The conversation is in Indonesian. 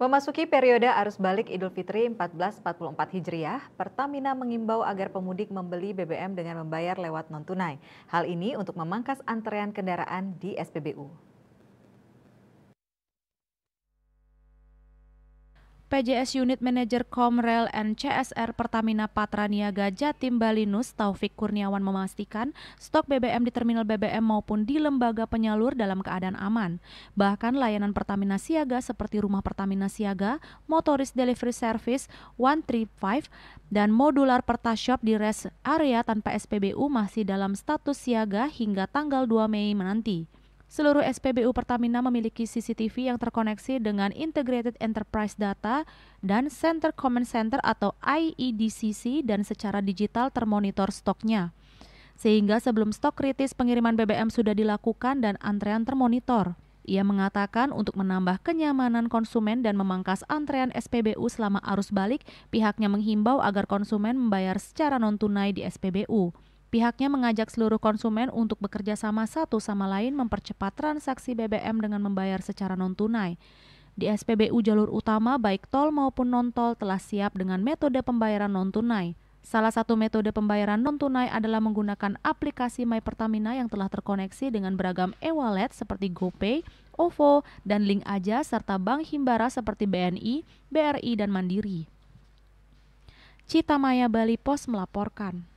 Memasuki periode arus balik Idul Fitri 1444 Hijriah, Pertamina mengimbau agar pemudik membeli BBM dengan membayar lewat non-tunai. Hal ini untuk memangkas antrean kendaraan di SPBU. PJS Unit Manager Komrel and CSR Pertamina Patraniaga Jatim Balinus Taufik Kurniawan memastikan stok BBM di terminal BBM maupun di lembaga penyalur dalam keadaan aman. Bahkan layanan Pertamina Siaga seperti Rumah Pertamina Siaga, Motoris Delivery Service 135, dan Modular Pertashop di rest area tanpa SPBU masih dalam status siaga hingga tanggal 2 Mei menanti. Seluruh SPBU Pertamina memiliki CCTV yang terkoneksi dengan Integrated Enterprise Data dan Center Command Center atau IEDCC dan secara digital termonitor stoknya. Sehingga sebelum stok kritis pengiriman BBM sudah dilakukan dan antrean termonitor. Ia mengatakan untuk menambah kenyamanan konsumen dan memangkas antrean SPBU selama arus balik, pihaknya menghimbau agar konsumen membayar secara non-tunai di SPBU. Pihaknya mengajak seluruh konsumen untuk bekerja sama satu sama lain mempercepat transaksi BBM dengan membayar secara non-tunai. Di SPBU jalur utama baik tol maupun non-tol telah siap dengan metode pembayaran non-tunai. Salah satu metode pembayaran non-tunai adalah menggunakan aplikasi My Pertamina yang telah terkoneksi dengan beragam e-wallet seperti GoPay, OVO, dan Link Aja serta bank Himbara seperti BNI, BRI, dan Mandiri. Cita Maya Bali Pos melaporkan.